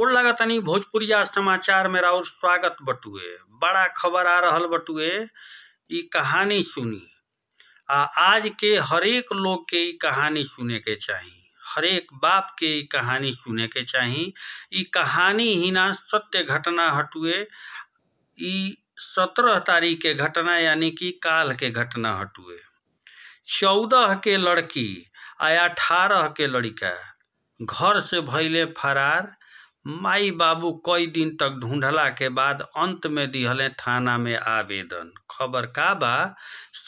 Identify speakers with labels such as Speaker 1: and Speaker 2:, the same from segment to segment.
Speaker 1: गोड़ लागत नहीं भोजपुरिया समाचार में राउ स्वागत बटुए बड़ा खबर आ रहा बटुए ई कहानी सुनी आ आज के हरेक लोग के कहानी सुने के चाहिए हरेक बाप के कहानी सुने के चाहिए कहानी ही ना सत्य घटना हटुए सत्रह तारीख के घटना यानी कि काल के घटना हटुए चौदह के लड़की आ अठारह के लड़का घर से भैले फरार माई बाबू कई दिन तक ढूंढला के बाद अंत में दिहले थाना में आवेदन खबर का बा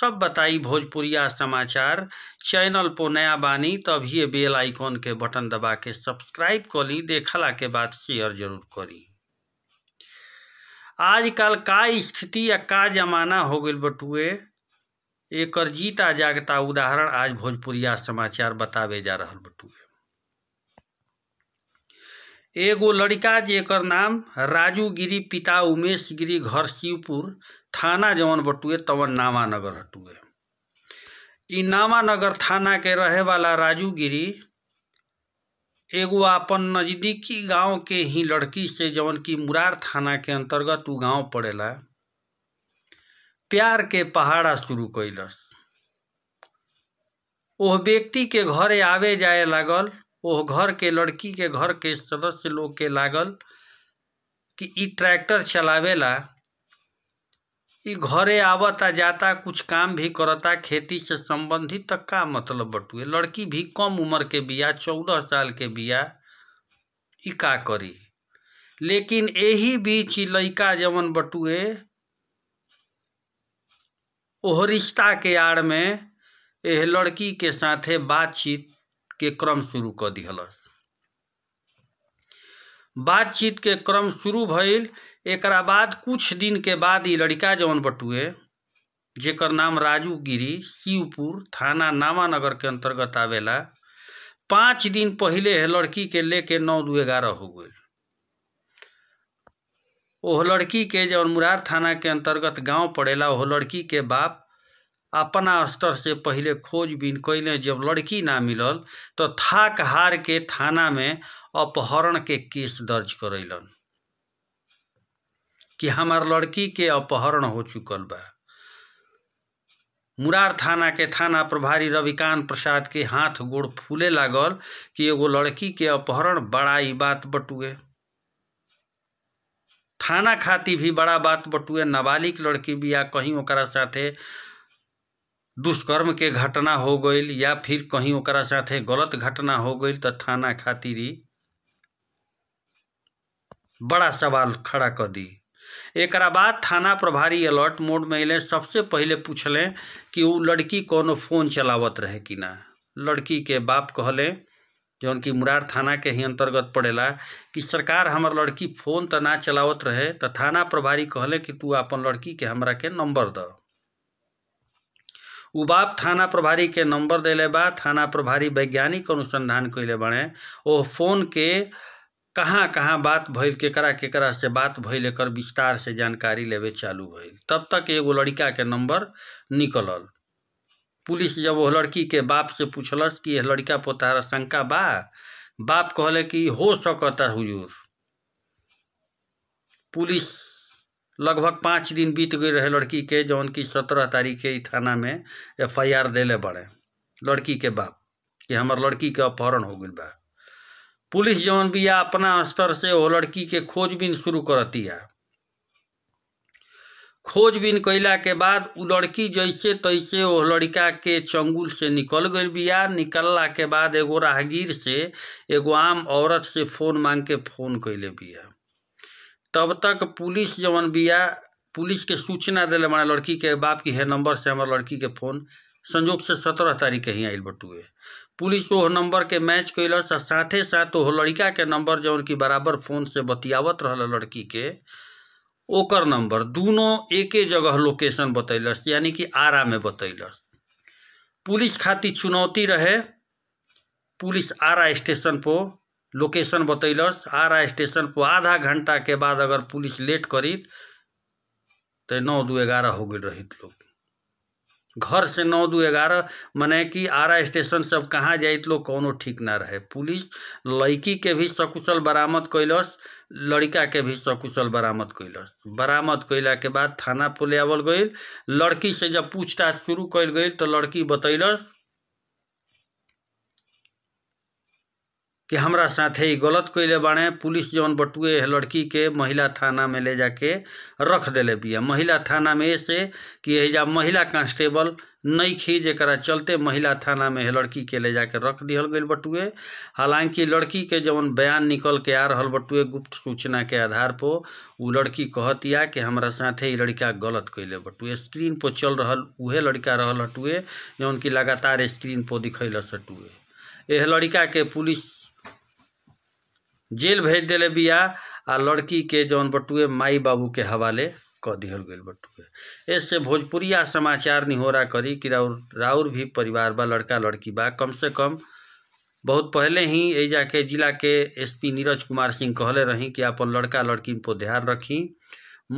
Speaker 1: सब बताई भोजपुरिया समाचार चैनल पर नया बानी तो बेल आइकॉन के बटन दबा के सब्सक्राइब कर ली देखला के बाद शेयर जरूर करी आजकल का स्थिति या का जमाना हो गई बटुए एक जीता जागता उदाहरण आज भोजपुरिया समाचार बतावे जा रहा बटुए एगो लड़का जेकर नाम राजू गिरी पिता उमेश गिरी घर शिवपुर थाना जवन बटुए तवन नामा नगर हटुए इ नामा नगर थाना के रहे वाला राजू गिरी एगो अपन नज़दीकी गांव के ही लड़की से जवन की मुरार थाना के अंतर्गत उ गांव पड़ेला प्यार के पहाड़ा शुरू कैलस ओह व्यक्ति के घरे आवे जाए लागल वो घर के लड़की के घर के सदस्य लोग के लागल कि इ ट्रैक्टर चलावेला ई घरे आवता जाता कुछ काम भी करता खेती से संबंधित तक का मतलब बटुए लड़की भी कम उम्र के बिया चौदह साल के बिया ई का करी लेकिन यही बीच लड़का जवन बटुए ओह रिश्ता के आड़ में यह लड़की के साथे बातचीत के क्रम शुरू कर दिहलस बातचीत के क्रम शुरू भइल एकरा बाद कुछ दिन के बाद ये लड़का जौन बटुए जेकर नाम राजू गिरी शिवपुर थाना नामानगर के अंतर्गत आवेला पाँच दिन पहले लड़की के लेके नौ दू ग्यारह हो गए वह लड़की के जौन मुरार थाना के अंतर्गत गांव पड़ेला वह लड़की के बाप अपना स्तर से खोज खोजबीन कैले जब लड़की ना मिलल तो थाक हार के थाना में अपहरण के केस दर्ज करेलन कि हमार लड़की के अपहरण हो चुकल बा मुरार थाना के थाना प्रभारी रविकांत प्रसाद के हाथ गोड़ फूले लागल कि एगो लड़की के अपहरण बड़ा ही बात बटुए थाना खाती भी बड़ा बात बटुए नाबालिग लड़की या कहीं ओकरा साथे दुष्कर्म के घटना हो गई या फिर कहीं ओकरा साथे गलत घटना हो गई तो थाना खातिर ही बड़ा सवाल खड़ा कर दी एक बाद थाना प्रभारी अलर्ट मोड में अलें सबसे पहले पूछलें कि वो लड़की को फोन चलावत रहे कि ना लड़की के बाप कहले जौन कि मुरार थाना के ही अंतर्गत पड़ेला कि सरकार हमार लड़की फ़ोन तो ना चलावत रहे तो थाना प्रभारी कहले कि तू अपन लड़की के हमरा के नंबर दो उबाब थाना प्रभारी के नंबर दिले बा थाना प्रभारी वैज्ञानिक अनुसंधान कैले बने वो फोन के कहाँ कहाँ बात भइल केकरा केकरा से बात भइल एकर विस्तार से जानकारी लेवे चालू भइल तब तक एगो लड़का के नंबर निकलल पुलिस जब वो लड़की के बाप से पूछलस कि यह लड़का पोता शंका बा बाप कहले कि हो सकता हुजूर पुलिस लगभग पाँच दिन बीत गई रहे लड़की के जौन की सत्रह तारीख के थाना में एफ आई आर दिले बड़े लड़की के बाप कि हमार लड़की के अपहरण हो गई बा पुलिस जौन बिया अपना स्तर से वो लड़की के खोजबीन शुरू है खोजबीन कैला के बाद उ लड़की जैसे तैसे वो लड़का के चंगुल से निकल गई बिया निकलला के बाद एगो राहगीर से एगो आम औरत से फ़ोन मांग के फ़ोन कैले बिया तब तक पुलिस जवन बिया पुलिस के सूचना दिले हमारा लड़की के बाप की है नंबर से हमारे लड़की के फ़ोन संयोग से सत्रह तारीख के ही आयल बटुए पुलिस वह नंबर के मैच कैलस आ साथे साथ वह लड़का के नंबर जौन की बराबर फ़ोन से बतियावत रहा लड़की के ओकर नंबर दोनों एक जगह लोकेशन बतैलस यानी कि आरा में बतैलस पुलिस खातिर चुनौती रहे पुलिस आरा स्टेशन पर लोकेशन बतैलस आरा स्टेशन पर आधा घंटा के बाद अगर पुलिस लेट करी तो नौ दू ग्यारह हो गई रहित लोग घर से नौ दू ग्यारह मने कि आरा स्टेशन सब कहाँ जाइत लोग कौनो ठीक ना रहे पुलिस लड़की के भी सकुशल बरामद कैलस लड़का के भी सकुशल बरामद कैलस बरामद कैला के बाद थाना पर गई लड़की से जब पूछताछ शुरू कल गई तो लड़की बतैलस कि हमरा साथ ही गलत कैले बाड़े पुलिस जौन बटुए है लड़की के महिला थाना में ले जाके रख दिले बिया महिला थाना में से कि एहिजा महिला कांस्टेबल नहीं खी जरा चलते महिला थाना में है लड़की के ले जाके रख दिया गई बटुए हालांकि लड़की के जौन बयान निकल के आ रहा बटुए गुप्त सूचना के आधार पर वो लड़की कहतिया कि हमारा साथ ही लड़का गलत कैले बटुए स्क्रीन पर चल रहा उहे लड़का रहा हटुए जौन कि लगातार स्क्रीन पर दिखेल हटुए यह लड़का के पुलिस जेल भेज दिले बिया आ लड़की के जौन बटुए माई बाबू के हवाले क दिहल गई बटुए इससे भोजपुरिया समाचार निहोरा करी कि राउर राउर भी परिवार बा लड़का लड़की बा कम से कम बहुत पहले ही ये जाके जिला के एसपी नीरज कुमार सिंह कहले रही कि अपन लड़का लड़की पर ध्यान रखी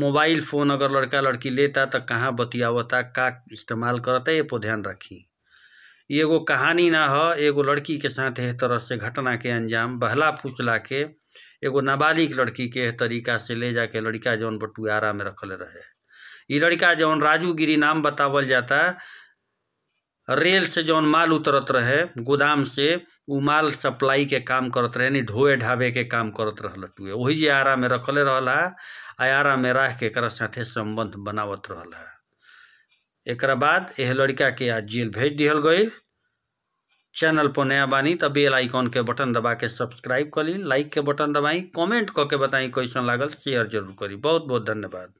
Speaker 1: मोबाइल फ़ोन अगर लड़का लड़की लेता तो कहाँ बतियावता का इस्तेमाल करता ये पर ध्यान रखी एगो कहानी ना हो एगो लड़की के साथ एह तरह से घटना के अंजाम बहला फुसला के एगो नाबालिग लड़की के तरीका से ले जाके लड़का जौन बटुआरा में रखल रहे ये लड़का जौन राजूगिरी नाम बतावल जाता रेल से जौन माल उतरत रहे गोदाम से उ माल सप्लाई के काम करत रहे यानी ढोए ढाबे के काम करत रह लटुए वही जे आरा में रखले रहला आ आरा में रह के एक साथे संबंध बनावत रहला एक बाद यह लड़का के आज जेल भेज दिहल गई चैनल पर नया बानी तब बेल आइकॉन के बटन दबा के सब्सक्राइब करी लाइक के बटन दबाई कमेंट करके बताई कैसा लागल शेयर जरूर करी बहुत बहुत धन्यवाद